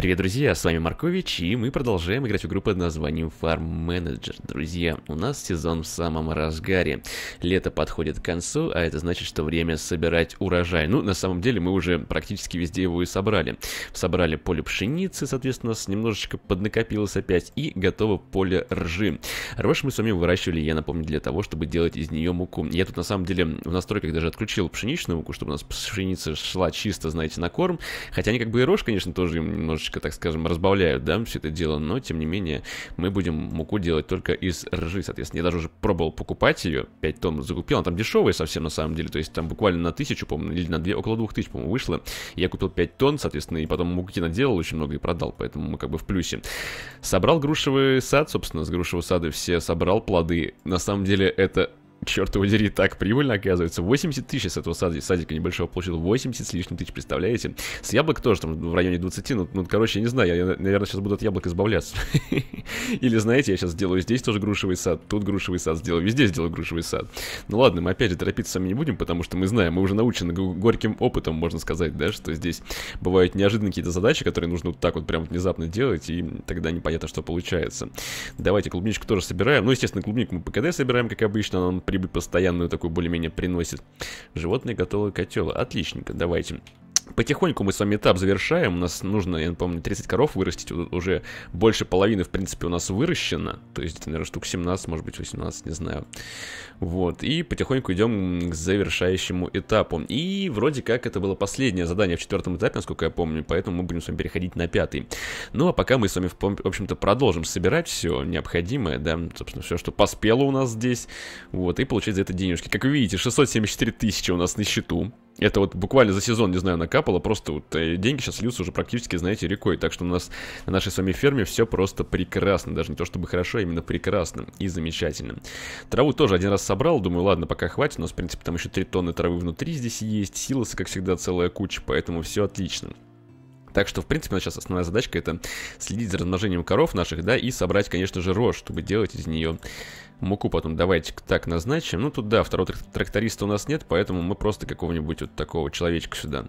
Привет, друзья, с вами Маркович, и мы продолжаем играть в игру под названием Farm Manager. Друзья, у нас сезон в самом разгаре. Лето подходит к концу, а это значит, что время собирать урожай. Ну, на самом деле, мы уже практически везде его и собрали. Собрали поле пшеницы, соответственно, с немножечко поднакопилось опять, и готово поле ржи. Рожь мы с вами выращивали, я напомню, для того, чтобы делать из нее муку. Я тут, на самом деле, в настройках даже отключил пшеничную муку, чтобы у нас пшеница шла чисто, знаете, на корм. Хотя они как бы и рожь, конечно, тоже немножечко немножечко, так скажем, разбавляют, да, все это дело, но тем не менее мы будем муку делать только из ржи, соответственно. Я даже уже пробовал покупать ее, 5 тонн закупил, она там дешевая совсем на самом деле, то есть там буквально на тысячу, по-моему, или на две, около двух тысяч, по-моему, вышло. Я купил 5 тонн, соответственно, и потом муки наделал очень много и продал, поэтому мы как бы в плюсе. Собрал грушевый сад, собственно, с грушевого сада все собрал плоды. На самом деле это черт его дери, так прибыльно оказывается. 80 тысяч с этого садика, садика небольшого получил. 80 с лишним тысяч, представляете? С яблок тоже там в районе 20. Ну, ну короче, я не знаю, я, я наверное, сейчас буду от яблок избавляться. Или, знаете, я сейчас сделаю здесь тоже грушевый сад, тут грушевый сад сделаю, везде сделаю грушевый сад. Ну ладно, мы опять же торопиться сами не будем, потому что мы знаем, мы уже научены горьким опытом, можно сказать, да, что здесь бывают неожиданные какие-то задачи, которые нужно вот так вот прям внезапно делать, и тогда непонятно, что получается. Давайте клубничку тоже собираем. Ну, естественно, клубник мы по КД собираем, как обычно, она прибыль постоянную такую более-менее приносит. Животные готовы котел. Отличненько, давайте. Потихоньку мы с вами этап завершаем. У нас нужно, я помню, 30 коров вырастить. Уже больше половины, в принципе, у нас выращено. То есть, наверное, штук 17, может быть, 18, не знаю. Вот. И потихоньку идем к завершающему этапу. И вроде как это было последнее задание в четвертом этапе, насколько я помню. Поэтому мы будем с вами переходить на пятый. Ну, а пока мы с вами, в общем-то, продолжим собирать все необходимое, да, собственно, все, что поспело у нас здесь. Вот. И получать за это денежки. Как вы видите, 674 тысячи у нас на счету. Это вот буквально за сезон, не знаю, накапало, просто вот э, деньги сейчас льются уже практически, знаете, рекой. Так что у нас на нашей с вами ферме все просто прекрасно. Даже не то чтобы хорошо, а именно прекрасно и замечательно. Траву тоже один раз собрал, думаю, ладно, пока хватит. У нас, в принципе, там еще 3 тонны травы внутри здесь есть. Силосы, как всегда, целая куча, поэтому все отлично. Так что, в принципе, сейчас основная задачка это следить за размножением коров наших, да, и собрать, конечно же, рожь, чтобы делать из нее муку потом давайте так назначим. Ну, тут, да, второго тракториста у нас нет, поэтому мы просто какого-нибудь вот такого человечка сюда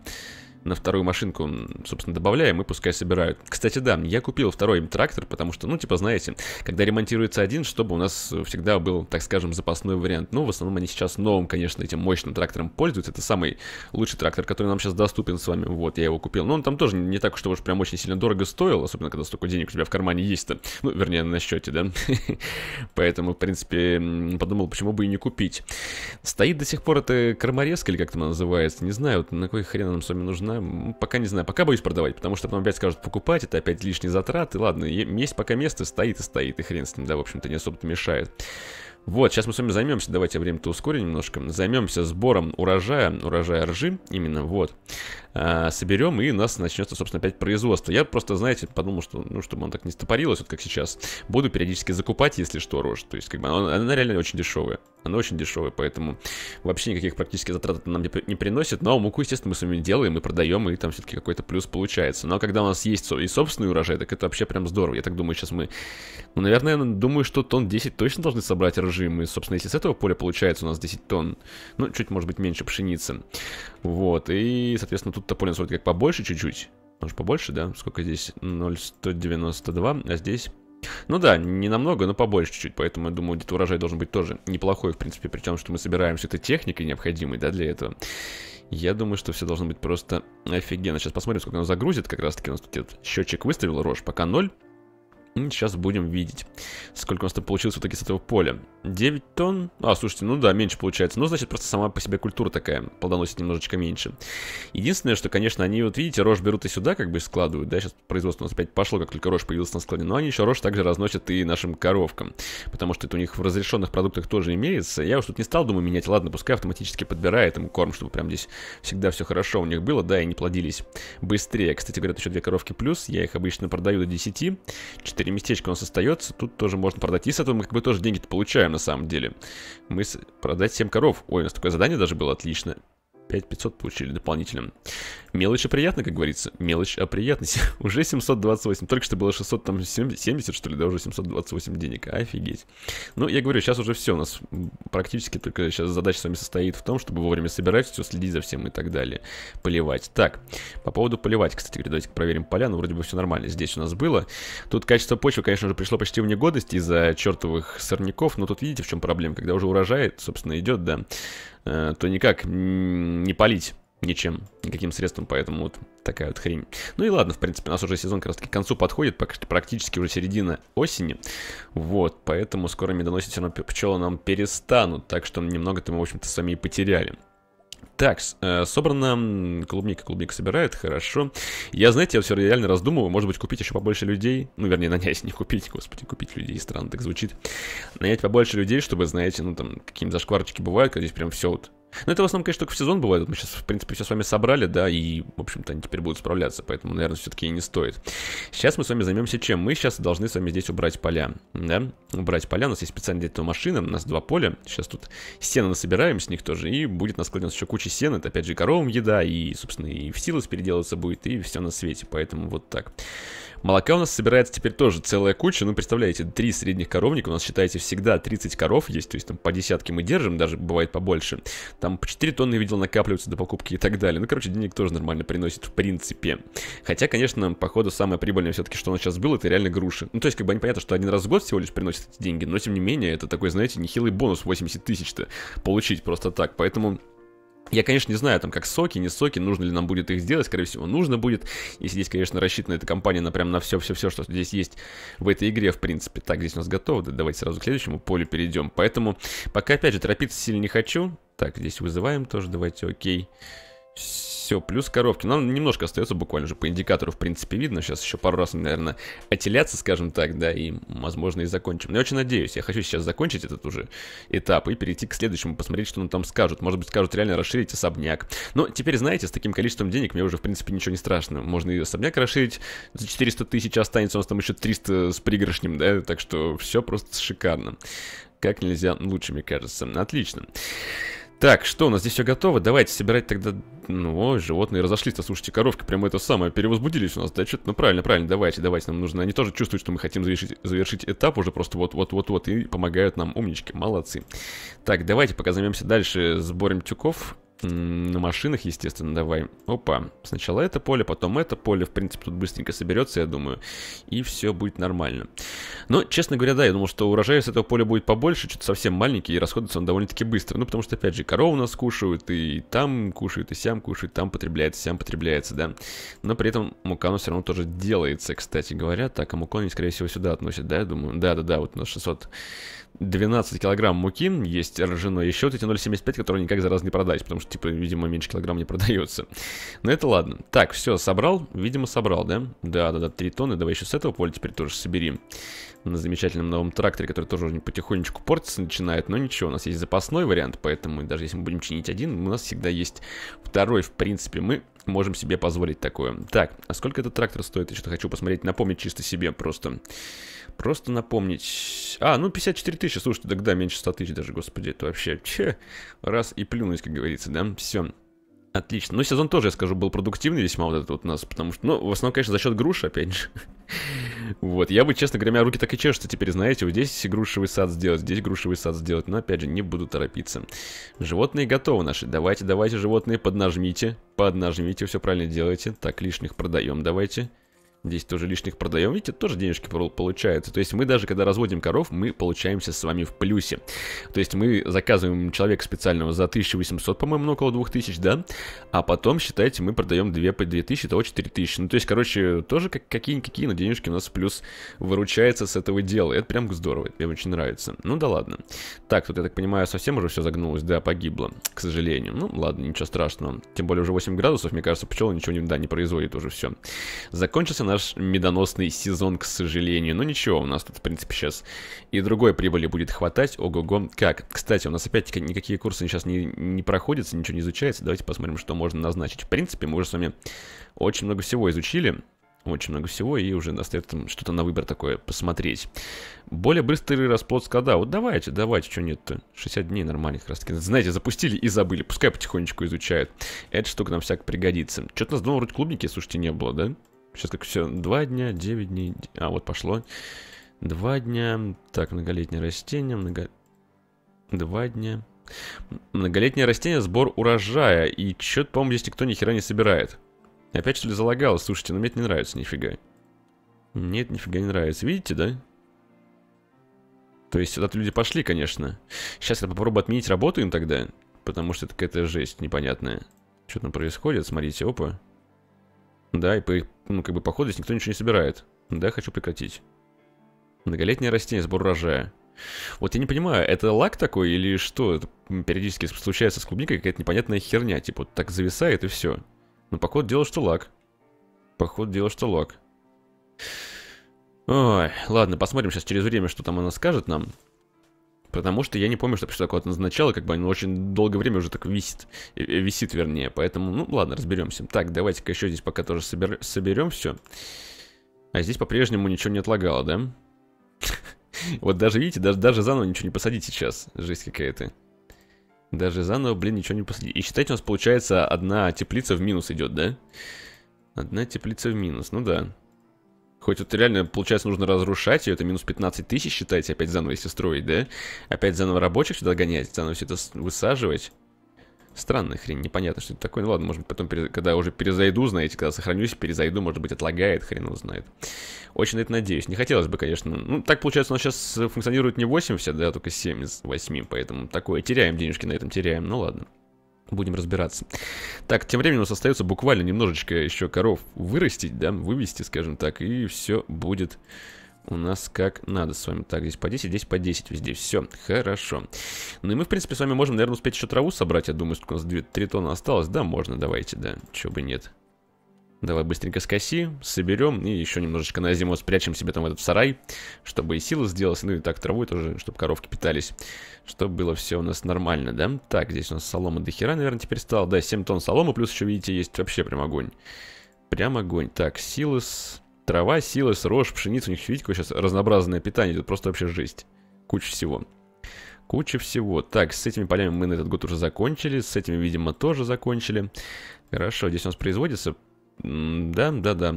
на вторую машинку, собственно, добавляем и пускай собирают. Кстати, да, я купил второй им трактор, потому что, ну, типа, знаете, когда ремонтируется один, чтобы у нас всегда был, так скажем, запасной вариант. Ну, в основном они сейчас новым, конечно, этим мощным трактором пользуются. Это самый лучший трактор, который нам сейчас доступен с вами. Вот, я его купил. Но он там тоже не так, что уж прям очень сильно дорого стоил, особенно когда столько денег у тебя в кармане есть-то. Ну, вернее, на счете, да. Поэтому, в принципе, подумал, почему бы и не купить. Стоит до сих пор эта корморезка, или как там она называется, не знаю, на какой хрен нам с вами нужна она, пока не знаю, пока боюсь продавать, потому что потом опять скажут покупать, это опять лишние затраты, ладно, есть пока место, стоит и стоит, и хрен с ним, да, в общем-то, не особо-то мешает. Вот, сейчас мы с вами займемся, давайте время-то ускорим немножко, займемся сбором урожая, урожая ржи, именно, вот. Э, соберем, и у нас начнется, собственно, опять производство. Я просто, знаете, подумал, что, ну, чтобы он так не стопорилось, вот как сейчас, буду периодически закупать, если что, рожь. То есть, как бы, она, она реально очень дешевая. Она очень дешевая, поэтому вообще никаких практически затрат это нам не, приносит. Но ну, а муку, естественно, мы с вами делаем и продаем, и там все-таки какой-то плюс получается. Но ну, а когда у нас есть и собственный урожай, так это вообще прям здорово. Я так думаю, сейчас мы, ну, наверное, ну, думаю, что тонн 10 точно должны собрать ржи. Мы, собственно, если с этого поля получается у нас 10 тонн, ну, чуть, может быть, меньше пшеницы. Вот, и, соответственно, тут тут тополинс вроде как побольше чуть-чуть. Может побольше, да? Сколько здесь? 0,192, а здесь... Ну да, не намного, но побольше чуть-чуть, поэтому я думаю, где-то урожай должен быть тоже неплохой, в принципе, причем, что мы собираем все это техникой необходимой, да, для этого. Я думаю, что все должно быть просто офигенно. Сейчас посмотрим, сколько оно загрузит, как раз-таки у нас тут счетчик выставил, рожь пока ноль. Сейчас будем видеть, сколько у нас тут получилось вот таки с этого поля. 9 тонн. А, слушайте, ну да, меньше получается. Ну, значит, просто сама по себе культура такая плодоносит немножечко меньше. Единственное, что, конечно, они, вот видите, рожь берут и сюда как бы складывают, да, сейчас производство у нас опять пошло, как только рожь появилась на складе, но они еще рожь также разносят и нашим коровкам, потому что это у них в разрешенных продуктах тоже имеется. Я уж тут не стал, думаю, менять, ладно, пускай автоматически подбирает им корм, чтобы прям здесь всегда все хорошо у них было, да, и не плодились быстрее. Кстати, говорят, еще две коровки плюс, я их обычно продаю до 10, 4 4 местечка у нас остается. Тут тоже можно продать. И с этого мы как бы тоже деньги-то получаем на самом деле. Мы с... продать 7 коров. Ой, у нас такое задание даже было отлично. 5500 получили дополнительно Мелочь, а приятно, как говорится. Мелочь, а приятность. уже 728. Только что было 670, что ли, да, уже 728 денег. Офигеть. Ну, я говорю, сейчас уже все. У нас практически только сейчас задача с вами состоит в том, чтобы вовремя собирать все, следить за всем и так далее. Поливать. Так, по поводу поливать, кстати, говорю, давайте проверим поля. Ну, вроде бы все нормально здесь у нас было. Тут качество почвы, конечно же, пришло почти в негодность из-за чертовых сорняков. Но тут видите, в чем проблема. Когда уже урожай, собственно, идет, да, Э, то никак не палить ничем, никаким средством, поэтому вот такая вот хрень. Ну и ладно, в принципе, у нас уже сезон как раз таки к концу подходит, практически уже середина осени, вот, поэтому скоро медоносить все равно пчелы нам перестанут, так что немного-то мы, в общем-то, сами и потеряли. Так, э, собрана клубника, клубника собирает, хорошо. Я, знаете, я все реально раздумываю, может быть, купить еще побольше людей. Ну, вернее, нанять, не купить, господи, купить людей, странно так звучит. Нанять побольше людей, чтобы, знаете, ну, там, какие-нибудь зашкварочки бывают, когда здесь прям все вот но ну, это в основном, конечно, только в сезон бывает. мы сейчас, в принципе, все с вами собрали, да, и, в общем-то, они теперь будут справляться, поэтому, наверное, все-таки и не стоит. Сейчас мы с вами займемся чем? Мы сейчас должны с вами здесь убрать поля, да, убрать поля. У нас есть специально для этого машина, у нас два поля. Сейчас тут сено насобираем с них тоже, и будет на складе у нас еще куча сена. Это, опять же, коровам еда, и, собственно, и в силу переделаться будет, и все на свете, поэтому вот так. Молока у нас собирается теперь тоже целая куча. Ну, представляете, три средних коровника. У нас, считаете всегда 30 коров есть. То есть там по десятке мы держим, даже бывает побольше. Там по 4 тонны, видел, накапливаются до покупки и так далее. Ну, короче, денег тоже нормально приносит в принципе. Хотя, конечно, походу, самое прибыльное все-таки, что у нас сейчас было, это реально груши. Ну, то есть, как бы непонятно, что один раз в год всего лишь приносит эти деньги. Но, тем не менее, это такой, знаете, нехилый бонус 80 тысяч-то получить просто так. Поэтому я, конечно, не знаю, там, как соки, не соки, нужно ли нам будет их делать, скорее всего, нужно будет, если здесь, конечно, рассчитана эта компания на прям на все-все-все, что здесь есть в этой игре, в принципе. Так, здесь у нас готово, да, давайте сразу к следующему полю перейдем. Поэтому пока, опять же, торопиться сильно не хочу. Так, здесь вызываем тоже, давайте, окей. Все. Все, плюс коровки. Нам немножко остается буквально же по индикатору, в принципе, видно. Сейчас еще пару раз, наверное, отеляться, скажем так, да, и, возможно, и закончим. Но я очень надеюсь, я хочу сейчас закончить этот уже этап и перейти к следующему, посмотреть, что нам там скажут. Может быть, скажут реально расширить особняк. Но теперь, знаете, с таким количеством денег мне уже, в принципе, ничего не страшно. Можно и особняк расширить, за 400 тысяч останется, у нас там еще 300 с пригоршнем, да, так что все просто шикарно как нельзя лучше, мне кажется. Отлично. Так, что, у нас здесь все готово? Давайте собирать тогда... Ну, ой, животные разошлись-то, слушайте, коровки прямо это самое, перевозбудились у нас. Да что-то, ну правильно, правильно, давайте, давайте, нам нужно... Они тоже чувствуют, что мы хотим завершить, завершить этап уже просто вот-вот-вот-вот и помогают нам, умнички, молодцы. Так, давайте пока займемся дальше сбором тюков на машинах, естественно, давай. Опа, сначала это поле, потом это поле. В принципе, тут быстренько соберется, я думаю. И все будет нормально. Но, честно говоря, да, я думал, что урожай с этого поля будет побольше, что-то совсем маленький, и расходуется он довольно-таки быстро. Ну, потому что, опять же, корову нас кушают, и там кушают, и сям кушают, там потребляется, сям потребляется, да. Но при этом мука мукану все равно тоже делается, кстати говоря. Так, а мука они скорее всего, сюда относят, да, я думаю? Да-да-да, вот у нас 600 12 килограмм муки, есть ржаной, еще вот эти 0,75, которые никак за раз не продать, потому что, типа, видимо, меньше килограмм не продается. Но это ладно. Так, все, собрал, видимо, собрал, да? Да-да-да, 3 тонны, давай еще с этого поля теперь тоже собери. На замечательном новом тракторе, который тоже уже потихонечку портится начинает, но ничего, у нас есть запасной вариант, поэтому даже если мы будем чинить один, у нас всегда есть второй, в принципе, мы можем себе позволить такое. Так, а сколько этот трактор стоит? Я что-то хочу посмотреть, напомнить чисто себе Просто... Просто напомнить... А, ну 54 тысячи, слушайте, тогда меньше 100 тысяч даже, господи, это вообще... Че, раз и плюнуть, как говорится, да? Все. Отлично. Ну, сезон тоже, я скажу, был продуктивный весьма вот этот вот у нас, потому что, ну, в основном, конечно, за счет груши, опять же. Вот, я бы, честно говоря, руки так и чешутся теперь, знаете, вот здесь грушевый сад сделать, здесь грушевый сад сделать, но, опять же, не буду торопиться. Животные готовы наши, давайте, давайте, животные, поднажмите, поднажмите, все правильно делайте. Так, лишних продаем, давайте. Здесь тоже лишних продаем. Видите, тоже денежки получаются. То есть мы даже, когда разводим коров, мы получаемся с вами в плюсе. То есть мы заказываем человека специального за 1800, по-моему, около 2000, да? А потом, считайте, мы продаем 2 по 2000, того 4000. Ну, то есть, короче, тоже как, какие-никакие, но денежки у нас в плюс выручается с этого дела. это прям здорово, это мне очень нравится. Ну да ладно. Так, тут, я так понимаю, совсем уже все загнулось, да, погибло, к сожалению. Ну ладно, ничего страшного. Тем более уже 8 градусов, мне кажется, пчелы ничего не, да, не производит уже все. Закончился наш медоносный сезон, к сожалению. Но ничего, у нас тут, в принципе, сейчас и другой прибыли будет хватать. Ого-го. Как? Кстати, у нас опять никакие курсы сейчас не, не проходятся, ничего не изучается. Давайте посмотрим, что можно назначить. В принципе, мы уже с вами очень много всего изучили очень много всего, и уже остается там что-то на выбор такое посмотреть. Более быстрый расплод склада. Вот давайте, давайте, что нет-то? 60 дней нормальных как раз таки. Знаете, запустили и забыли. Пускай потихонечку изучают. Эта штука нам всяк пригодится. Что-то у нас дома вроде клубники, слушайте, не было, да? Сейчас как все, два дня, 9 дней, а вот пошло. Два дня, так, многолетнее растение, много... Два дня. Многолетнее растение, сбор урожая, и чё по-моему, здесь никто ни хера не собирает. Опять что ли залагал, слушайте, но ну, мне это не нравится нифига. Нет, нифига не нравится, видите, да? То есть сюда -то люди пошли, конечно. Сейчас я попробую отменить работу им тогда, потому что это какая-то жесть непонятная. Что там происходит, смотрите, опа. Да, и по их, ну, как бы походу здесь никто ничего не собирает. Да, хочу прекратить. Многолетнее растение, сбор урожая. Вот я не понимаю, это лак такой или что? Это периодически случается с клубникой какая-то непонятная херня. Типа, так зависает и все. Но ну, походу дело, что лак. Походу дело, что лак. Ой, ладно, посмотрим сейчас через время, что там она скажет нам. Потому что я не помню, что пришло кого назначало, как бы оно очень долгое время уже так висит, э, э, висит вернее. Поэтому, ну ладно, разберемся. Так, давайте-ка еще здесь пока тоже собер... соберем все. А здесь по-прежнему ничего не отлагало, да? Вот даже, видите, даже, заново ничего не посадить сейчас. Жесть какая-то. Даже заново, блин, ничего не посадить. И считайте, у нас получается одна теплица в минус идет, да? Одна теплица в минус, ну да. Хоть вот реально, получается, нужно разрушать ее, это минус 15 тысяч, считайте, опять заново если строить, да? Опять заново рабочих сюда гонять, заново все это высаживать. Странная хрень, непонятно, что это такое. Ну ладно, может быть, потом, когда уже перезайду, знаете, когда сохранюсь, перезайду, может быть, отлагает, хрен его знает. Очень на это надеюсь. Не хотелось бы, конечно. Ну, так получается, у нас сейчас функционирует не 80, да, а только 7 из 8, поэтому такое. Теряем денежки на этом, теряем, ну ладно будем разбираться. Так, тем временем у нас остается буквально немножечко еще коров вырастить, да, вывести, скажем так, и все будет у нас как надо с вами. Так, здесь по 10, здесь по 10 везде. Все, хорошо. Ну и мы, в принципе, с вами можем, наверное, успеть еще траву собрать. Я думаю, сколько у нас 2, 3 тонны осталось. Да, можно, давайте, да. Чего бы нет. Давай быстренько скоси, соберем и еще немножечко на зиму спрячем себе там в этот сарай, чтобы и сила сделалась, ну и так травой тоже, чтобы коровки питались, чтобы было все у нас нормально, да? Так, здесь у нас солома до хера, наверное, теперь стало, да, 7 тонн соломы, плюс еще, видите, есть вообще прям огонь. Прям огонь. Так, силос, трава, силос, рожь, пшеница, у них, видите, какое сейчас разнообразное питание, тут просто вообще жесть. Куча всего. Куча всего. Так, с этими полями мы на этот год уже закончили, с этими, видимо, тоже закончили. Хорошо, здесь у нас производится да, да, да.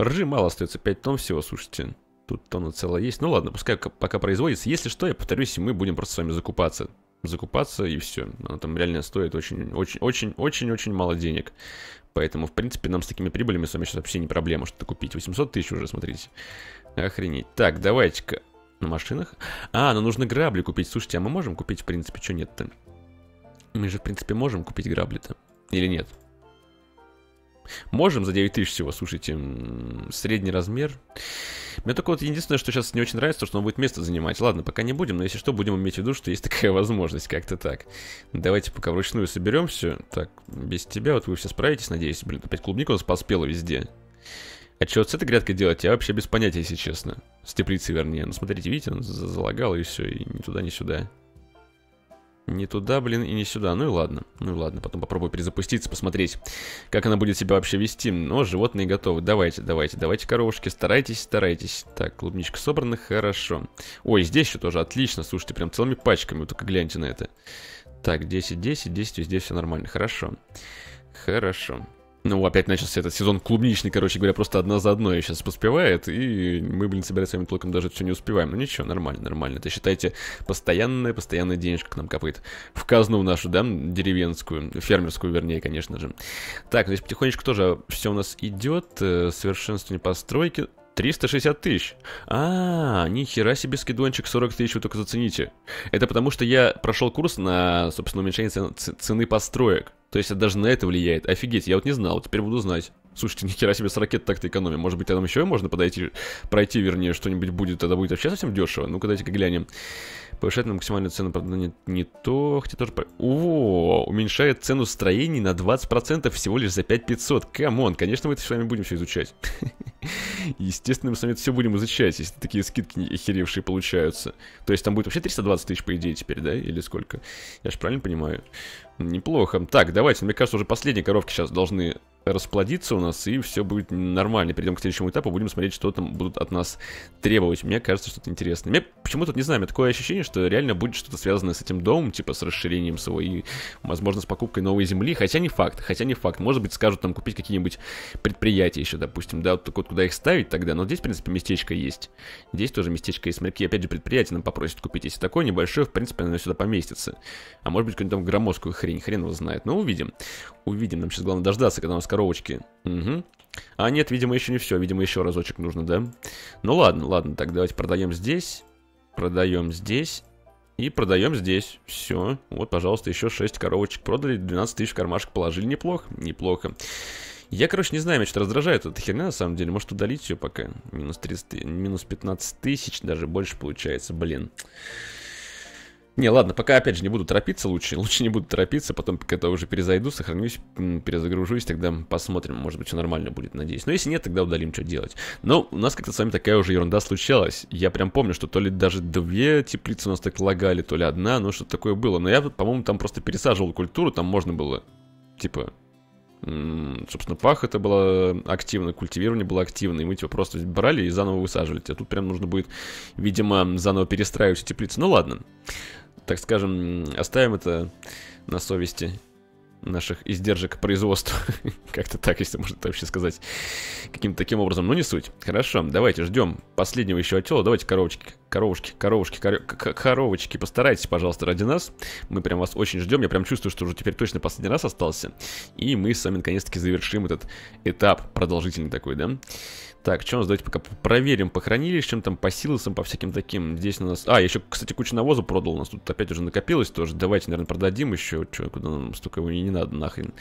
Ржи мало остается, 5 тонн всего, слушайте. Тут тонна целая есть. Ну ладно, пускай пока производится. Если что, я повторюсь, мы будем просто с вами закупаться. Закупаться и все. Она там реально стоит очень-очень-очень-очень очень мало денег. Поэтому, в принципе, нам с такими прибылями с вами сейчас вообще не проблема что-то купить. 800 тысяч уже, смотрите. Охренеть. Так, давайте-ка. На машинах? А, ну нужно грабли купить. Слушайте, а мы можем купить, в принципе, что нет-то? Мы же, в принципе, можем купить грабли-то. Или нет? Можем за 9 тысяч всего, слушайте, средний размер. Мне только вот единственное, что сейчас не очень нравится, то, что он будет место занимать. Ладно, пока не будем, но если что, будем иметь в виду, что есть такая возможность, как-то так. Давайте пока вручную соберем все. Так, без тебя, вот вы все справитесь, надеюсь. Блин, опять клубника у нас поспела везде. А что вот с этой грядкой делать, я вообще без понятия, если честно. С теплицей, вернее. Ну, смотрите, видите, он залагал и все, и ни туда, ни сюда. Не туда, блин, и не сюда. Ну и ладно. Ну и ладно, потом попробую перезапуститься, посмотреть, как она будет себя вообще вести. Но животные готовы. Давайте, давайте, давайте, коровушки, старайтесь, старайтесь. Так, клубничка собрана, хорошо. Ой, здесь еще тоже отлично, слушайте, прям целыми пачками, вот только гляньте на это. Так, 10, 10, 10, здесь все нормально, хорошо. Хорошо. Ну, опять начался этот сезон клубничный, короче говоря, просто одна за одной сейчас поспевает, и мы, блин, собирать с вами толком даже все не успеваем. Ну ничего, нормально, нормально. Это, считайте, постоянная, постоянная денежка к нам копает. В казну нашу, да, деревенскую, фермерскую, вернее, конечно же. Так, здесь потихонечку тоже все у нас идет. Э, совершенствование постройки. 360 тысяч. А, нихера хера себе скидончик 40 тысяч, вы только зацените. Это потому, что я прошел курс на, собственно, уменьшение цены построек. То есть это даже на это влияет. Офигеть, я вот не знал, теперь буду знать. Слушайте, ни хера себе с ракет так-то экономим. Может быть, там еще можно подойти, пройти, вернее, что-нибудь будет, тогда будет вообще совсем дешево. Ну-ка, дайте-ка глянем. Повышает на максимальную цену, правда, не, не то, хотя тоже... О, уменьшает цену строений на 20% всего лишь за 5500. Камон, конечно, мы это с вами будем все изучать. Естественно, мы с вами это все будем изучать, если такие скидки охеревшие получаются. То есть там будет вообще 320 тысяч, по идее, теперь, да? Или сколько? Я же правильно понимаю? Неплохо. Так, давайте, мне кажется, уже последние коровки сейчас должны расплодится у нас, и все будет нормально. Перейдем к следующему этапу, будем смотреть, что там будут от нас требовать. Мне кажется, что-то интересное. Мне почему-то, не знаю, у меня такое ощущение, что реально будет что-то связанное с этим домом, типа с расширением своего, и, возможно, с покупкой новой земли. Хотя не факт, хотя не факт. Может быть, скажут там купить какие-нибудь предприятия еще, допустим, да, вот так вот куда их ставить тогда. Но здесь, в принципе, местечко есть. Здесь тоже местечко есть. Смотри, опять же, предприятие нам попросят купить. Если такое небольшое, в принципе, оно сюда поместится. А может быть, какую-нибудь там громоздкую хрень, хрен его знает. Но увидим. Увидим, нам сейчас главное дождаться, когда у нас коробочки. Угу. А нет, видимо, еще не все. Видимо, еще разочек нужно, да? Ну ладно, ладно, так давайте продаем здесь. Продаем здесь. И продаем здесь. Все. Вот, пожалуйста, еще 6 коробочек продали. 12 тысяч в кармашек положили. Неплохо, неплохо. Я, короче, не знаю, меня что-то раздражает эта херня, на самом деле. Может, удалить ее пока. Минус, 30, минус 15 тысяч, даже больше получается, Блин. Не, ладно, пока опять же не буду торопиться, лучше, лучше не буду торопиться, потом когда уже перезайду, сохранюсь, перезагружусь, тогда посмотрим, может быть, все нормально будет, надеюсь. Но если нет, тогда удалим, что делать. Но у нас как-то с вами такая уже ерунда случалась. Я прям помню, что то ли даже две теплицы у нас так лагали, то ли одна, ну что-то такое было. Но я, по-моему, там просто пересаживал культуру, там можно было, типа, собственно, пах это было активно, культивирование было активно, и мы типа просто брали и заново высаживали. А тут прям нужно будет, видимо, заново перестраивать теплицу. Ну ладно так скажем, оставим это на совести наших издержек производства. Как-то так, если можно вообще сказать. Каким-то таким образом. Ну, не суть. Хорошо, давайте ждем последнего еще отела. Давайте коровочки, коровушки, коровушки, коров... коровочки. Постарайтесь, пожалуйста, ради нас. Мы прям вас очень ждем. Я прям чувствую, что уже теперь точно последний раз остался. И мы с вами наконец-таки завершим этот этап продолжительный такой, да? Так, что у нас? Давайте пока проверим по хранилищам, там, по силосам, по всяким таким. Здесь у нас... А, еще, кстати, куча навоза продал. У нас тут опять уже накопилось тоже. Давайте, наверное, продадим еще. Че, куда нам столько его не надо, нахрен.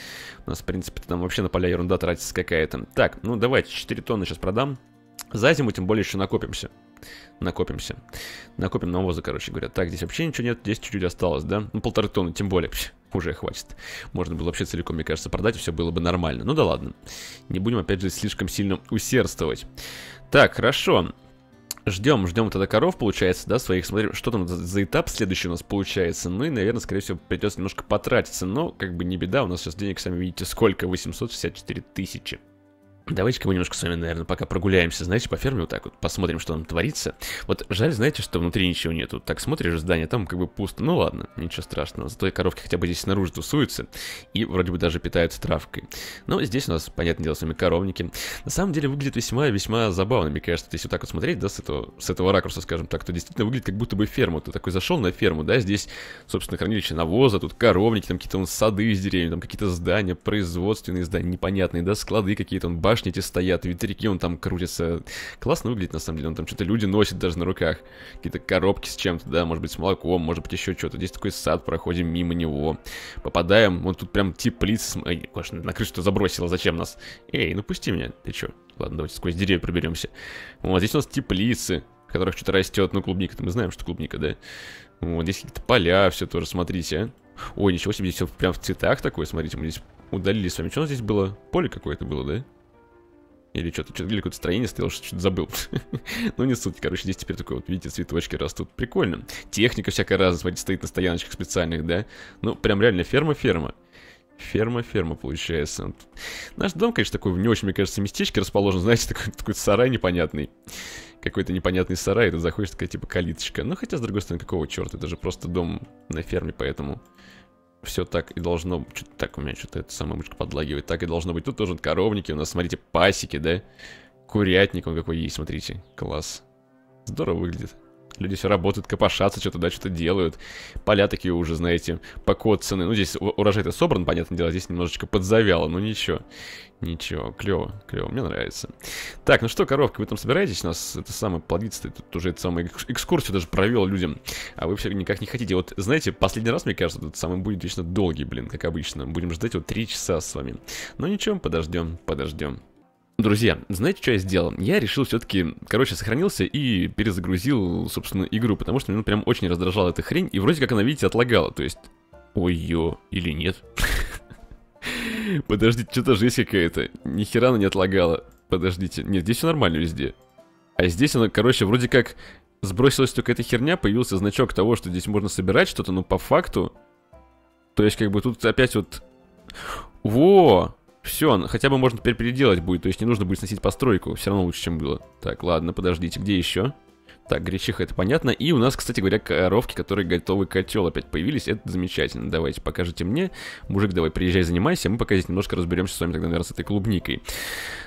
У нас, в принципе, там вообще на поля ерунда тратится какая-то. Так, ну давайте, 4 тонны сейчас продам. За зиму, тем более, еще накопимся. Накопимся. Накопим навоза, короче говоря. Так, здесь вообще ничего нет. Здесь чуть-чуть осталось, да? Ну, полторы тонны, тем более уже хватит. Можно было вообще целиком, мне кажется, продать, и все было бы нормально. Ну да ладно. Не будем, опять же, слишком сильно усердствовать. Так, хорошо. Ждем, ждем тогда коров, получается, да, своих. Смотрим, что там за, этап следующий у нас получается. Ну и, наверное, скорее всего, придется немножко потратиться. Но, как бы, не беда, у нас сейчас денег, сами видите, сколько? 864 тысячи. Давайте-ка мы немножко с вами, наверное, пока прогуляемся, знаете, по ферме вот так вот, посмотрим, что там творится. Вот жаль, знаете, что внутри ничего нету. Так смотришь здание, там как бы пусто. Ну ладно, ничего страшного. Зато и коровки хотя бы здесь снаружи тусуются и вроде бы даже питаются травкой. Но ну, здесь у нас, понятное дело, с вами коровники. На самом деле выглядит весьма-весьма забавно, мне кажется. Если вот так вот смотреть, да, с этого, с этого ракурса, скажем так, то действительно выглядит как будто бы ферма. Ты такой зашел на ферму, да, здесь, собственно, хранилище навоза, тут коровники, там какие-то сады из деревьев, там какие-то здания, производственные здания непонятные, да, склады какие-то, он башни эти стоят, ветряки он там крутится. Классно выглядит, на самом деле, он там что-то люди носят даже на руках. Какие-то коробки с чем-то, да, может быть, с молоком, может быть, еще что-то. Здесь такой сад, проходим мимо него. Попадаем, вот тут прям тип лиц, Ой, на крышу-то забросило, зачем нас? Эй, ну пусти меня, ты че? Ладно, давайте сквозь деревья проберемся. Вот здесь у нас теплицы, в которых что-то растет. Ну, клубника-то мы знаем, что клубника, да? Вот здесь какие-то поля, все тоже, смотрите. А. Ой, ничего себе, здесь все прям в цветах такое, смотрите. Мы здесь удалили с вами. Что у нас здесь было? Поле какое-то было, да? Или что-то, что или какое-то строение стояло, что то забыл. ну, не суть. Короче, здесь теперь такой, вот, видите, цветочки растут. Прикольно. Техника всякая разная, смотрите, стоит на стояночках специальных, да? Ну, прям реально ферма-ферма. Ферма-ферма получается. Наш дом, конечно, такой в не очень, мне кажется, местечке расположен. Знаете, такой, такой сарай непонятный. Какой-то непонятный сарай, и тут заходишь такая типа калиточка. Ну, хотя, с другой стороны, какого черта? Это же просто дом на ферме, поэтому все так и должно... что так у меня что-то эта самая мышка подлагивает. Так и должно быть. Тут тоже коровники у нас, смотрите, пасеки, да? Курятник он какой есть, смотрите. Класс. Здорово выглядит. Люди все работают, копошатся, что-то, да, что-то делают. Поля такие уже, знаете, покоцаны. Ну, здесь урожай-то собран, понятное дело, здесь немножечко подзавяло, но ничего. Ничего, клево, клево, мне нравится. Так, ну что, коровка, вы там собираетесь? У нас это самое плодиться, тут уже это самое экскурсию даже провел людям, а вы все никак не хотите. Вот, знаете, последний раз, мне кажется, этот самый будет вечно долгий, блин, как обычно. Будем ждать вот три часа с вами. Но ничего, подождем, подождем. Друзья, знаете, что я сделал? Я решил все-таки, короче, сохранился и перезагрузил, собственно, игру, потому что меня прям очень раздражала эта хрень, и вроде как она, видите, отлагала, то есть... Ой-ё, или нет? Подождите, что-то жесть какая-то. Ни она не отлагала. Подождите. Нет, здесь все нормально везде. А здесь она, короче, вроде как сбросилась только эта херня, появился значок того, что здесь можно собирать что-то, но по факту... То есть, как бы тут опять вот... Во! Все, хотя бы можно теперь переделать будет, то есть не нужно будет сносить постройку, все равно лучше, чем было. Так, ладно, подождите, где еще? Так, гречиха, это понятно. И у нас, кстати говоря, коровки, которые готовый котел опять появились. Это замечательно. Давайте, покажите мне. Мужик, давай, приезжай, занимайся. Мы пока здесь немножко разберемся с вами тогда, наверное, с этой клубникой.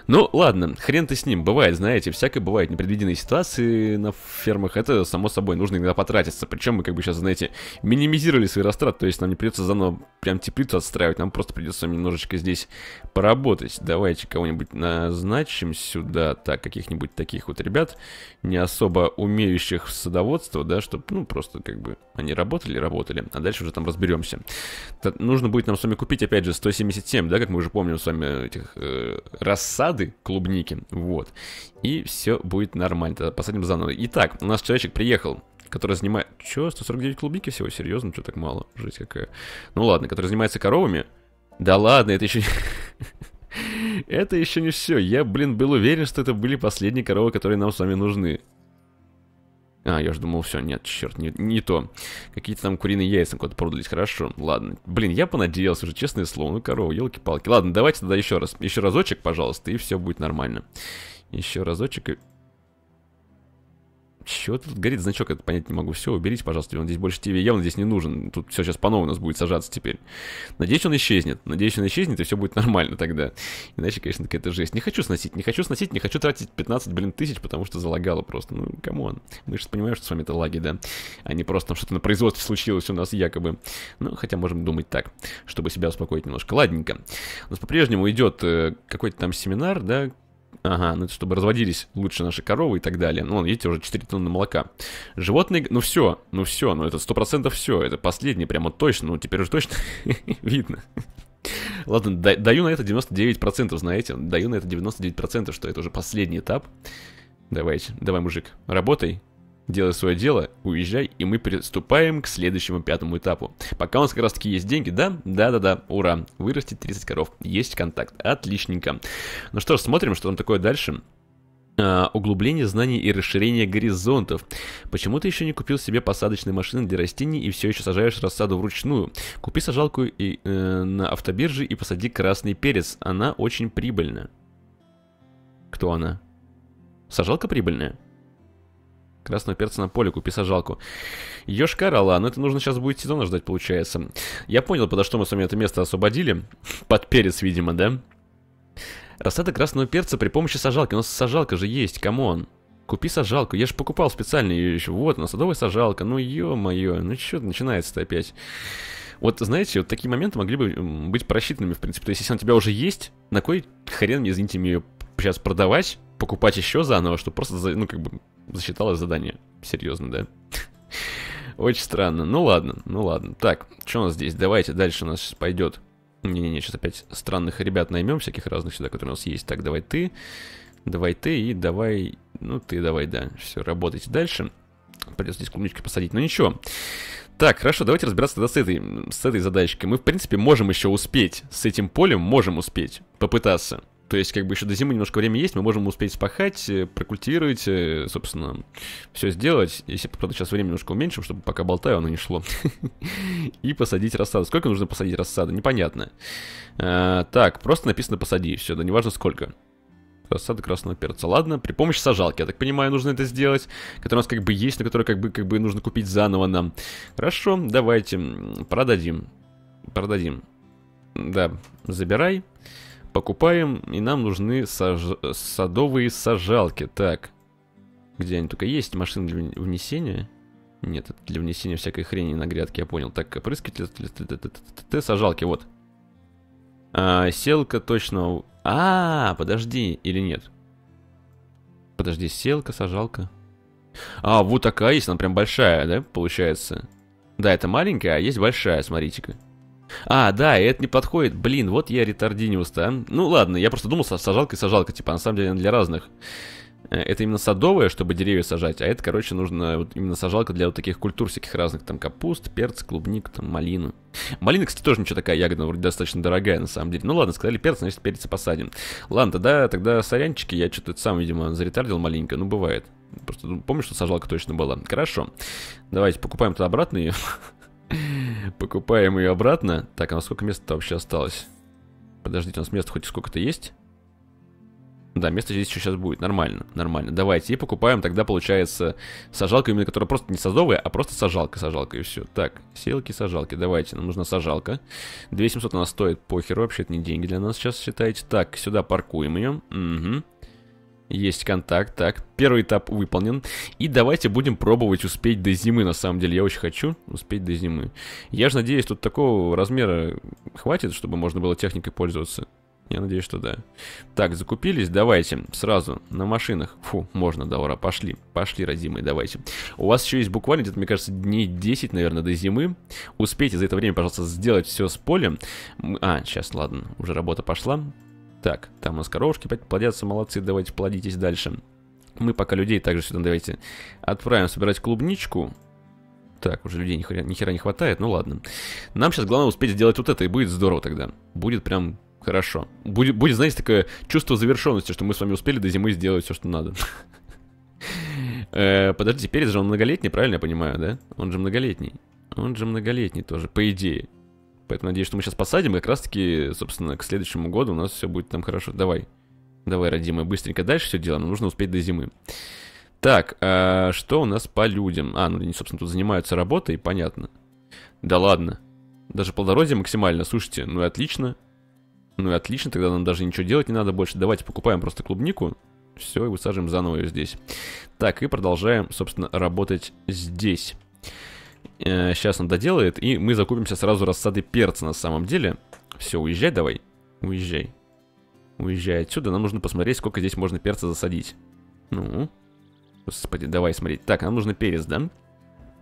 Ну, ладно, хрен ты с ним. Бывает, знаете, всякое бывает. Непредвиденные ситуации на фермах. Это, само собой, нужно иногда потратиться. Причем мы, как бы сейчас, знаете, минимизировали свои растраты. То есть нам не придется заново прям теплицу отстраивать. Нам просто придется немножечко здесь поработать. Давайте кого-нибудь назначим сюда. Так, каких-нибудь таких вот ребят. Не особо умеют умеющих в садоводство, да, чтобы, ну, просто как бы они работали, работали, а дальше уже там разберемся. Так, нужно будет нам с вами купить, опять же, 177, да, как мы уже помним с вами э, этих э, рассады клубники, вот. И все будет нормально, тогда посадим заново. Итак, у нас человечек приехал, который занимает... Че, 149 клубники всего? Серьезно? Что так мало? жизнь какая. Ну ладно, который занимается коровами. Да ладно, это еще... Это еще не все. Я, блин, был уверен, что это были последние коровы, которые нам с вами нужны. А, я же думал, все, нет, черт, не, не то. Какие-то там куриные яйца куда-то продались, хорошо. Ладно. Блин, я понадеялся уже, честное слово. Ну, корова, елки-палки. Ладно, давайте тогда еще раз. Еще разочек, пожалуйста, и все будет нормально. Еще разочек. Чего тут горит значок, это понять не могу. Все, уберите, пожалуйста, он здесь больше тебе явно здесь не нужен. Тут все сейчас по-новому у нас будет сажаться теперь. Надеюсь, он исчезнет. Надеюсь, он исчезнет, и все будет нормально тогда. Иначе, конечно, какая-то жесть. Не хочу сносить, не хочу сносить, не хочу тратить 15, блин, тысяч, потому что залагало просто. Ну, камон. Мы же понимаем, что с вами это лаги, да? А не просто там что-то на производстве случилось у нас якобы. Ну, хотя можем думать так, чтобы себя успокоить немножко. Ладненько. У нас по-прежнему идет э, какой-то там семинар, да, Ага, ну это чтобы разводились лучше наши коровы и так далее. Ну, видите, уже 4 тонны молока. Животные, ну все, ну все, ну это процентов все, это последнее, прямо точно, ну теперь уже точно видно. Ладно, даю на это 99%, знаете, даю на это 99%, что это уже последний этап. Давайте, давай, мужик, работай, делай свое дело, уезжай, и мы приступаем к следующему пятому этапу. Пока у нас как раз таки есть деньги, да? Да-да-да, ура, вырастет 30 коров, есть контакт, отличненько. Ну что ж, смотрим, что там такое дальше. А, углубление знаний и расширение горизонтов. Почему ты еще не купил себе посадочные машины для растений и все еще сажаешь рассаду вручную? Купи сажалку и, э, на автобирже и посади красный перец. Она очень прибыльна. Кто она? Сажалка прибыльная? красного перца на поле, купи сажалку. Ёшка рала, но это нужно сейчас будет сезона ждать, получается. Я понял, подо что мы с вами это место освободили. Под перец, видимо, да? Рассада красного перца при помощи сажалки. У нас сажалка же есть, камон. Купи сажалку. Я же покупал специально ее еще. Вот она, садовая сажалка. Ну, ё-моё. Ну, что начинается-то опять? Вот, знаете, вот такие моменты могли бы быть просчитанными, в принципе. То есть, если она у тебя уже есть, на кой хрен, мне, извините, мне ее сейчас продавать, покупать еще заново, чтобы просто, ну, как бы, засчиталось задание. Серьезно, да? Очень странно. Ну ладно, ну ладно. Так, что у нас здесь? Давайте, дальше у нас сейчас пойдет. Не-не-не, сейчас опять странных ребят наймем, всяких разных сюда, которые у нас есть. Так, давай ты, давай ты и давай... Ну, ты давай, да. Все, работайте дальше. Придется здесь клубнички посадить, но ну, ничего. Так, хорошо, давайте разбираться тогда с этой, с этой задачкой. Мы, в принципе, можем еще успеть с этим полем, можем успеть попытаться. То есть, как бы еще до зимы немножко времени есть, мы можем успеть спахать, э, прокультивировать, э, собственно, все сделать. Если, правда, сейчас время немножко уменьшим, чтобы пока болтаю, оно не шло. И посадить рассаду. Сколько нужно посадить рассаду? Непонятно. А, так, просто написано посади, все, да неважно сколько. Рассада красного перца. Ладно, при помощи сажалки, я так понимаю, нужно это сделать, которая у нас как бы есть, но которую как бы, как бы нужно купить заново нам. Хорошо, давайте, продадим. Продадим. Да, забирай. Забирай. Покупаем, и нам нужны саж... садовые сажалки. Так, где они только есть? Машины для внесения? Нет, это для внесения всякой хрени на грядке, я понял. Так, опрыскиватель, сажалки, вот. А, селка точно... А, подожди, или нет? Подожди, селка, сажалка. А, вот такая есть, она прям большая, да, получается? Да, это маленькая, а есть большая, смотрите-ка. А, да, и это не подходит. Блин, вот я ретардиниус а. Ну ладно, я просто думал, сажалка и сажалка, типа, а на самом деле для разных. Э, это именно садовое, чтобы деревья сажать, а это, короче, нужно вот именно сажалка для вот таких культур всяких разных, там капуст, перц, клубник, там малину. Малина, кстати, тоже ничего такая ягода, вроде достаточно дорогая на самом деле. Ну ладно, сказали перц, значит перец посадим. Ладно, тогда, тогда сорянчики, я что-то сам, видимо, заретардил маленько, ну бывает. Просто ну, помню, что сажалка точно была. Хорошо. Давайте покупаем-то обратно ее. Покупаем ее обратно. Так, а на сколько места вообще осталось? Подождите, у нас места хоть сколько-то есть? Да, место здесь еще сейчас будет. Нормально, нормально. Давайте. И покупаем тогда, получается, сажалка, именно которая просто не садовая, а просто сажалка, сажалка и все. Так, селки, сажалки. Давайте, нам нужна сажалка. 2700 она стоит. Похер вообще, это не деньги для нас сейчас, считайте. Так, сюда паркуем ее. Угу. Есть контакт, так. Первый этап выполнен. И давайте будем пробовать успеть до зимы, на самом деле. Я очень хочу успеть до зимы. Я же надеюсь, тут такого размера хватит, чтобы можно было техникой пользоваться. Я надеюсь, что да. Так, закупились, давайте, сразу, на машинах. Фу, можно, да, ура, пошли, пошли, родимые, давайте. У вас еще есть буквально где-то, мне кажется, дней 10, наверное, до зимы. Успейте за это время, пожалуйста, сделать все с полем. А, сейчас, ладно, уже работа пошла. Так, там у нас коровушки опять плодятся, молодцы, давайте плодитесь дальше. Мы пока людей также сюда давайте отправим собирать клубничку. Так, уже людей ни хера, не хватает, ну ладно. Нам сейчас главное успеть сделать вот это, и будет здорово тогда. Будет прям хорошо. Будет, будет знаете, такое чувство завершенности, что мы с вами успели до зимы сделать все, что надо. Э, подожди, перец же он многолетний, правильно я понимаю, да? Он же многолетний. Он же многолетний тоже, по идее. Поэтому надеюсь, что мы сейчас посадим, и как раз-таки, собственно, к следующему году у нас все будет там хорошо. Давай, давай, родимая, быстренько дальше все делаем, нужно успеть до зимы. Так, а что у нас по людям? А, ну они, собственно, тут занимаются работой, понятно. Да ладно. Даже плодородие максимально, слушайте, ну и отлично. Ну и отлично, тогда нам даже ничего делать не надо больше. Давайте покупаем просто клубнику. Все, и высаживаем заново ее здесь. Так, и продолжаем, собственно, работать здесь. Э, сейчас он доделает, и мы закупимся сразу рассады перца на самом деле. Все, уезжай давай. Уезжай. Уезжай отсюда, нам нужно посмотреть, сколько здесь можно перца засадить. Ну, господи, давай смотреть. Так, нам нужно перец, да?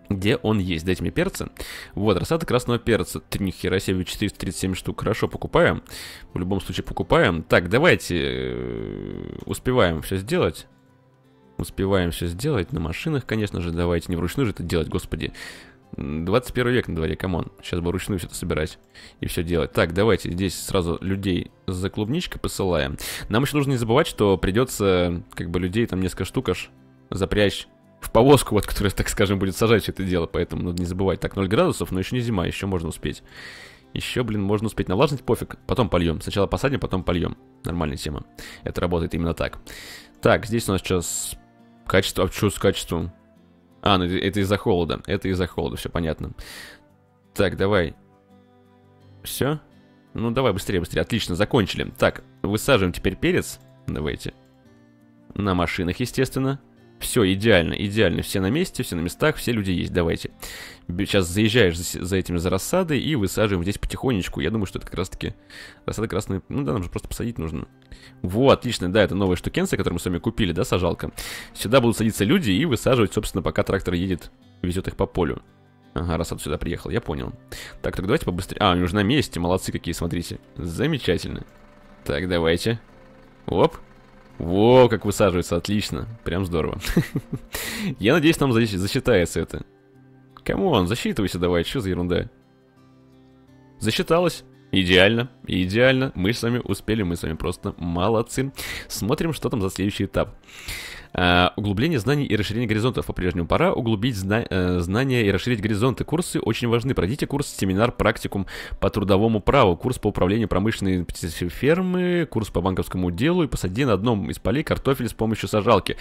Где он есть? Дайте мне перца. Вот, рассада красного перца. три нихера себе, 437 штук. Хорошо, покупаем. В любом случае покупаем. Так, давайте. Э, успеваем все сделать. Успеваем все сделать. На машинах, конечно же, давайте. Не вручную же это делать, господи. 21 век на дворе, камон. Сейчас бы ручную все это собирать и все делать. Так, давайте здесь сразу людей за клубничкой посылаем. Нам еще нужно не забывать, что придется как бы людей там несколько штук аж запрячь в повозку, вот, которая, так скажем, будет сажать все это дело. Поэтому надо не забывать. Так, 0 градусов, но еще не зима, еще можно успеть. Еще, блин, можно успеть на влажность, пофиг. Потом польем. Сначала посадим, потом польем. Нормальная тема. Это работает именно так. Так, здесь у нас сейчас Качество, а что с качеством? А, ну это, это из-за холода. Это из-за холода, все понятно. Так, давай. Все? Ну, давай, быстрее, быстрее. Отлично, закончили. Так, высаживаем теперь перец. Давайте. На машинах, естественно. Все идеально, идеально, все на месте, все на местах, все люди есть, давайте. Сейчас заезжаешь за, за этими за рассадой и высаживаем здесь потихонечку. Я думаю, что это как раз таки рассада красные. Ну да, нам же просто посадить нужно. Вот, отлично, да, это новая штукенция, которую мы с вами купили, да, сажалка. Сюда будут садиться люди и высаживать, собственно, пока трактор едет, везет их по полю. Ага, раз сюда приехал, я понял. Так, так давайте побыстрее. А, они уже на месте, молодцы какие, смотрите. Замечательно. Так, давайте. Оп, во, как высаживается, отлично. Прям здорово. Я надеюсь, нам засчитается это. Камон, засчитывайся давай, что за ерунда? Засчиталось. Идеально, идеально. Мы с вами успели, мы с вами просто молодцы. Смотрим, что там за следующий этап. Э, углубление знаний и расширение горизонтов. По-прежнему пора углубить зна э, знания и расширить горизонты. Курсы очень важны. Пройдите курс, семинар, практикум по трудовому праву, курс по управлению промышленной фермы, курс по банковскому делу и посади на одном из полей картофель с помощью сажалки.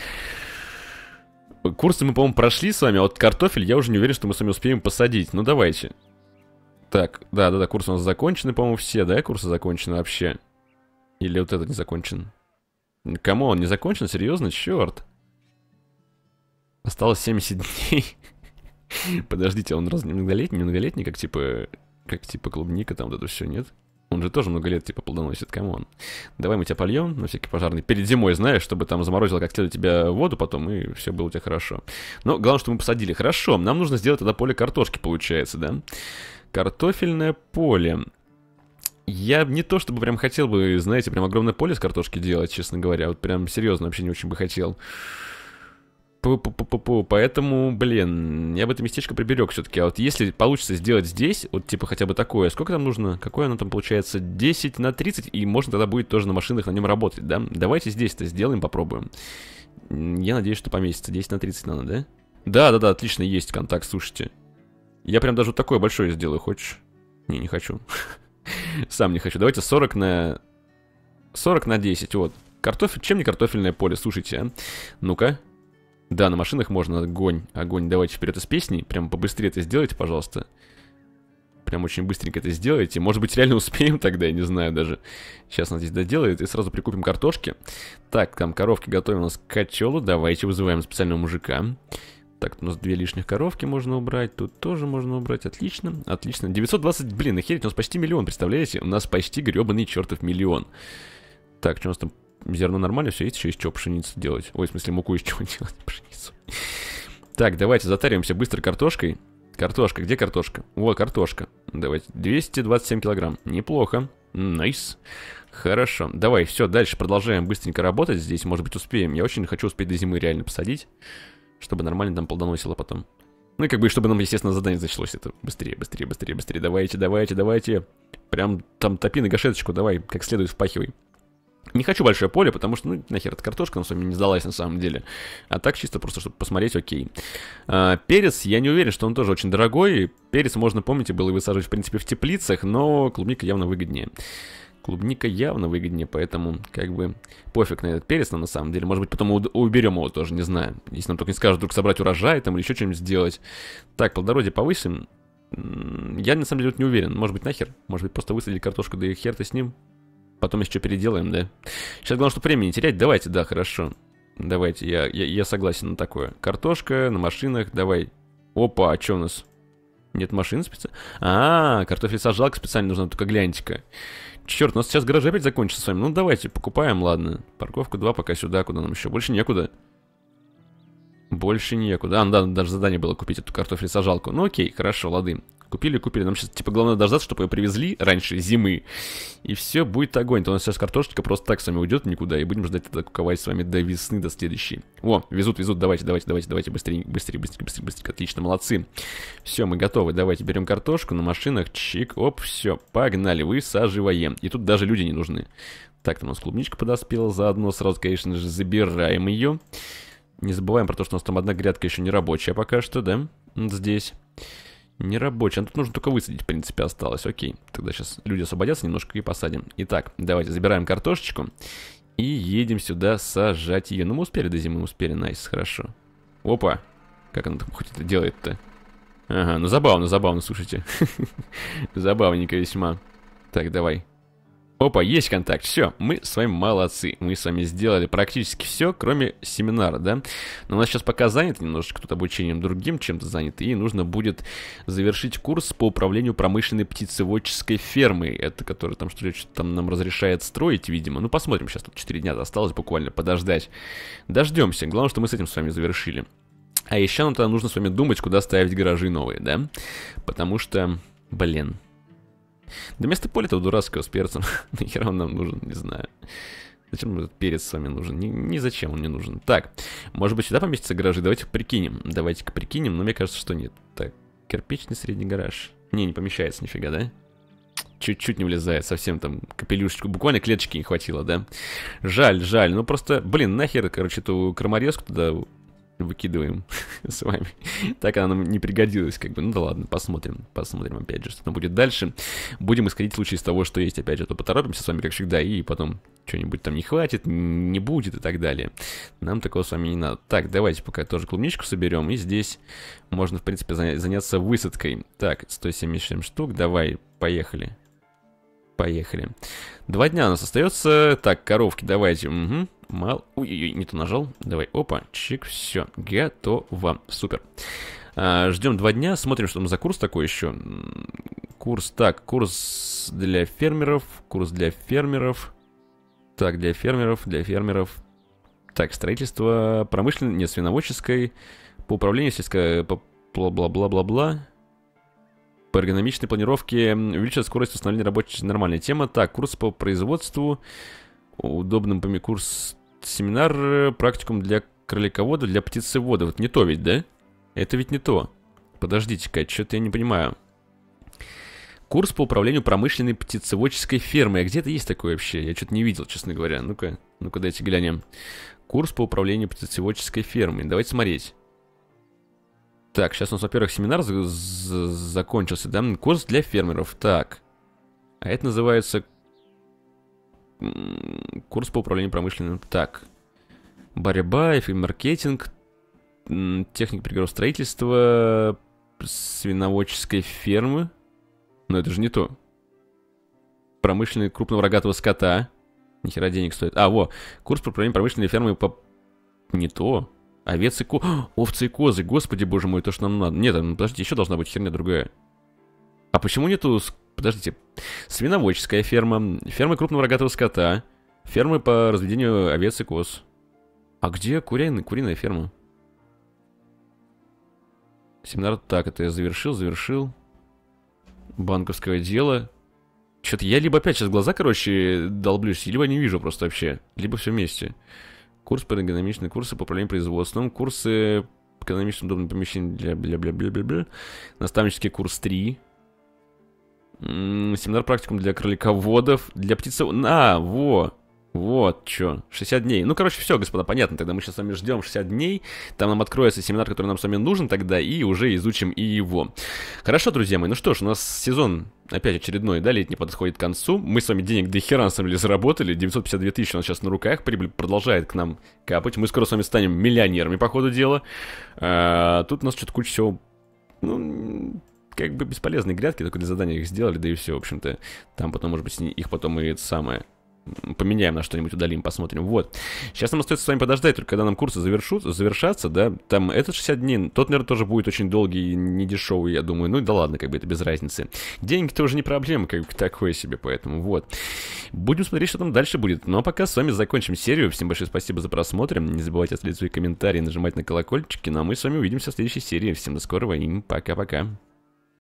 Курсы мы, по-моему, прошли с вами, а вот картофель я уже не уверен, что мы с вами успеем посадить. Ну, давайте. Так, да-да-да, Курс у нас закончены, по-моему, все, да, курсы закончены вообще? Или вот этот не закончен? Кому он не закончен? Серьезно? Черт. Осталось 70 дней. Подождите, он раз не многолетний, многолетний, как типа, как типа клубника, там вот это все нет? Он же тоже много лет типа плодоносит, камон. Давай мы тебя польем на всякий пожарный. Перед зимой, знаешь, чтобы там заморозило как у тебя воду потом, и все было у тебя хорошо. Но главное, что мы посадили. Хорошо, нам нужно сделать тогда поле картошки, получается, да? Картофельное поле. Я не то чтобы прям хотел бы, знаете, прям огромное поле с картошки делать, честно говоря. Вот прям серьезно вообще не очень бы хотел. Пу-пу-пу-пу-пу. Поэтому, блин, я бы это местечко приберег все-таки. А вот если получится сделать здесь, вот типа хотя бы такое, сколько там нужно? Какое оно там получается? 10 на 30, и можно тогда будет тоже на машинах на нем работать, да? Давайте здесь это сделаем, попробуем. Я надеюсь, что поместится. 10 на 30 надо, да? Да-да-да, отлично, есть контакт, слушайте. Я прям даже вот такое большое сделаю, хочешь? Не, не хочу. Сам не хочу. Давайте 40 на... 40 на 10, вот. Картофель... Чем не картофельное поле? Слушайте, а? Ну-ка. Да, на машинах можно огонь, огонь. Давайте вперед из песни. Прям побыстрее это сделайте, пожалуйста. Прям очень быстренько это сделайте. Может быть, реально успеем тогда, я не знаю даже. Сейчас нас здесь доделает, и сразу прикупим картошки. Так, там коровки готовим у нас к котелу. Давайте вызываем специального Мужика. Так, у нас две лишних коровки можно убрать, тут тоже можно убрать, отлично, отлично. 920, блин, охереть, у нас почти миллион, представляете? У нас почти гребаный чертов миллион. Так, что у нас там, зерно нормально, все, есть еще из чего пшеницу делать? Ой, в смысле, муку из чего делать, пшеницу. Так, давайте затаримся быстро картошкой. Картошка, где картошка? О, картошка. Давайте, 227 килограмм, неплохо, найс. Хорошо, давай, все, дальше продолжаем быстренько работать здесь, может быть, успеем. Я очень хочу успеть до зимы реально посадить чтобы нормально там плодоносило потом. Ну и как бы, чтобы нам, естественно, задание зачлось это быстрее, быстрее, быстрее, быстрее. Давайте, давайте, давайте. Прям там топи на гашеточку, давай, как следует впахивай. Не хочу большое поле, потому что, ну, нахер, эта картошка, на самом деле, не сдалась на самом деле. А так чисто просто, чтобы посмотреть, окей. А, перец, я не уверен, что он тоже очень дорогой. Перец, можно, помните, было высаживать, в принципе, в теплицах, но клубника явно выгоднее. Клубника явно выгоднее, поэтому как бы пофиг на этот перец, но на самом деле. Может быть, потом уберем его тоже, не знаю. Если нам только не скажут вдруг собрать урожай там или еще что-нибудь сделать. Так, плодородие повысим. Я на самом деле не уверен. Может быть, нахер? Может быть, просто высадили картошку, да и хер ты с ним. Потом еще переделаем, да? Сейчас главное, чтобы времени не терять. Давайте, да, хорошо. Давайте, я, я, я согласен на такое. Картошка на машинах, давай. Опа, а что у нас? Нет машин специально? А, картофель сажалка специально нужна, только гляньте-ка. Черт, у нас сейчас гараж опять закончится с вами. Ну давайте, покупаем, ладно. Парковку 2 пока сюда, куда нам еще? Больше некуда. Больше некуда. А, ну да, даже задание было купить эту картофель сажалку. Ну окей, хорошо, лады. Купили, купили. Нам сейчас, типа, главное дождаться, чтобы ее привезли раньше зимы. И все, будет огонь. То у нас сейчас картошечка просто так с вами уйдет никуда. И будем ждать тогда куковать с вами до весны, до следующей. О, везут, везут. Давайте, давайте, давайте, давайте. Быстрее, быстрее, быстрее, быстрее, быстрее. Отлично, молодцы. Все, мы готовы. Давайте берем картошку на машинах. Чик, оп, все. Погнали, высаживаем. И тут даже люди не нужны. Так, там у нас клубничка подоспела заодно. Сразу, конечно же, забираем ее. Не забываем про то, что у нас там одна грядка еще не рабочая пока что, да? Здесь. Не рабочий. А ну, тут нужно только высадить, в принципе, осталось. Окей. Тогда сейчас люди освободятся немножко и посадим. Итак, давайте забираем картошечку и едем сюда сажать ее. Ну, мы успели до зимы, мы успели. Найс, хорошо. Опа. Как она там хоть это делает-то? Ага, ну забавно, забавно, слушайте. Забавненько весьма. Так, давай. Опа, есть контакт, все, мы с вами молодцы, мы с вами сделали практически все, кроме семинара, да, но у нас сейчас пока занят немножечко тут обучением другим чем-то занят, и нужно будет завершить курс по управлению промышленной птицеводческой фермой, это который там что то что там нам разрешает строить, видимо, ну посмотрим, сейчас тут 4 дня осталось буквально подождать, дождемся, главное, что мы с этим с вами завершили. А еще нам тогда нужно с вами думать, куда ставить гаражи новые, да, потому что, блин, да вместо поля-то дурацкого с перцем. Нахера он нам нужен, не знаю. Зачем этот перец с вами нужен? Ни, ни зачем он не нужен. Так, может быть сюда поместится гаражи? Давайте прикинем. Давайте-ка прикинем, но мне кажется, что нет. Так, кирпичный средний гараж. Не, не помещается нифига, да? чуть-чуть не влезает, совсем там капелюшечку, буквально клеточки не хватило, да? Жаль, жаль, ну просто, блин, нахер, короче, эту кроморезку туда выкидываем с вами. Так она нам не пригодилась, как бы. Ну да ладно, посмотрим. Посмотрим, опять же, что там будет дальше. Будем исходить в случае из того, что есть, опять же, то поторопимся с вами, как всегда, и потом что-нибудь там не хватит, не будет и так далее. Нам такого с вами не надо. Так, давайте пока тоже клубничку соберем, и здесь можно, в принципе, заняться высадкой. Так, 177 штук, давай, поехали. Поехали. Два дня у нас остается. Так, коровки, давайте. Угу. Мал... Ой-ой-ой, не то нажал. Давай, опа, чик, все, готово. Супер. А, ждем два дня, смотрим, что там за курс такой еще. Курс, так, курс для фермеров, курс для фермеров. Так, для фермеров, для фермеров. Так, строительство промышленное, Не свиноводческой, по управлению сельско... бла-бла-бла-бла-бла по эргономичной планировке увеличивает скорость установления рабочей нормальной тема. Так, курс по производству, удобным помимо курс семинар, практикум для кроликовода, для птицевода. Вот не то ведь, да? Это ведь не то. Подождите-ка, что-то я не понимаю. Курс по управлению промышленной птицеводческой фермой. А где то есть такое вообще? Я что-то не видел, честно говоря. Ну-ка, ну-ка дайте глянем. Курс по управлению птицеводческой фермой. Давайте смотреть. Так, сейчас у нас, во-первых, семинар закончился, да? Курс для фермеров. Так. А это называется... Курс по управлению промышленным. Так. Борьба, эфир-маркетинг, техника строительства, свиноводческой фермы. Но это же не то. Промышленный крупного рогатого скота. Нихера денег стоит. А, во. Курс по управлению промышленной фермой по... Не то. Овец и ко... Овцы и козы, господи, боже мой, то, что нам надо. Нет, а, ну, подождите, еще должна быть херня другая. А почему нету... Подождите. Свиноводческая ферма, ферма крупного рогатого скота, фермы по разведению овец и коз. А где куряин... куриная ферма? Семинар... Так, это я завершил, завершил. Банковское дело. Что-то я либо опять сейчас глаза, короче, долблюсь, либо не вижу просто вообще. Либо все вместе курс по эргономичные курсы по управлению производством, курсы экономически удобным помещением для бля бля бля бля бля наставнический курс 3, семинар практикум для кролиководов, для птицев... А, во! Вот чё, 60 дней. Ну, короче, все, господа, понятно. Тогда мы сейчас с вами ждем 60 дней. Там нам откроется семинар, который нам с вами нужен тогда, и уже изучим и его. Хорошо, друзья мои, ну что ж, у нас сезон опять очередной, да, летний подходит к концу. Мы с вами денег до хера, на самом деле, заработали. 952 тысячи у нас сейчас на руках. Прибыль продолжает к нам капать. Мы скоро с вами станем миллионерами, по ходу дела. А, тут у нас что-то куча всего... Ну, как бы бесполезные грядки, только для задания их сделали, да и все, в общем-то. Там потом, может быть, их потом и это самое поменяем на что-нибудь, удалим, посмотрим. Вот. Сейчас нам остается с вами подождать, только когда нам курсы завершут, завершатся, да, там этот 60 дней, тот, наверное, тоже будет очень долгий и недешевый, я думаю. Ну да ладно, как бы это без разницы. Деньги-то уже не проблема, как бы такое себе, поэтому вот. Будем смотреть, что там дальше будет. Ну а пока с вами закончим серию. Всем большое спасибо за просмотр. Не забывайте оставлять свои комментарии, нажимать на колокольчики. Ну а мы с вами увидимся в следующей серии. Всем до скорого и пока-пока.